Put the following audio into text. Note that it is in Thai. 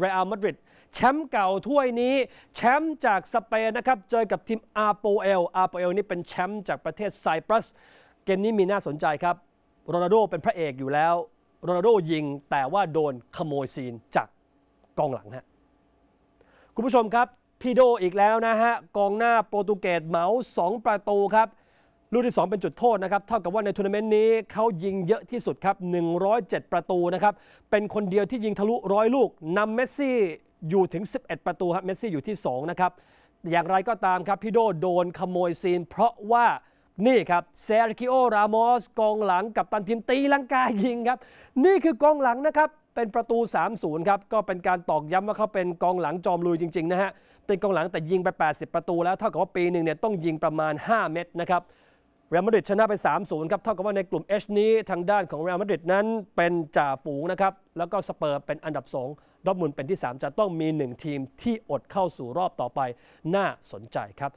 เรอัลมาดริดแชมป์เก่าถ้วยนี้แชมป์จากสเปนนะครับ เจอกับทีมอาโปเอลอาโปเอลนี่เป็นแชมป์จากประเทศไซปรัสเกมนี้มีน่าสนใจครับโรนัลโดเป็นพระเอกอยู่แล้วโรนัลโดยิงแต่ว่าโดนขโมยซีนจากกองหลังฮะคุณผู้ชมครับ พีโดอีกแล้วนะฮะกองหน้าโปรตุเกสเหมา2ประตูครับลูกที่ 2 เป็นจุดโทษนะครับ เท่ากับว่าในทัวร์นาเมนต์นี้เขายิงเยอะที่สุดครับ 107 ประตูนะครับ เป็นคนเดียวที่ยิงทะลุร้อยลูก นำเมสซี่อยู่ถึง 11 ประตูครับเมสซี่อยู่ที่2นะครับ อย่างไรก็ตามครับ พี่โดโดนขโมยซีน เพราะว่านี่ครับเซร์กิโอ รามอสกองหลังกับตันทีมตีลังกายิงครับ นี่คือกองหลังนะครับ เป็นประตู 30 ครับ ก็เป็นการตอกย้ำว่าเขาเป็นกองหลังจอมลุยจริง ๆ นะฮะ เป็นกองหลังแต่ยิงไป 80ประตู แล้วเท่ากับว่าปีหนึ่งเนี่ยต้องยิงประมาณ 5 เม็ดนะครับเรอัลมาดริดชนะไป3-0ครับเท่ากับว่าในกลุ่ม H นี้ ทางด้านของเรอัลมาดริดนั้นเป็นจ่าฝูงนะครับแล้วก็สเปอร์เป็นอันดับ2ดอทมุนเป็นที่ 3 จะต้องมี 1 ทีมที่อดเข้าสู่รอบต่อไป น่าสนใจครับ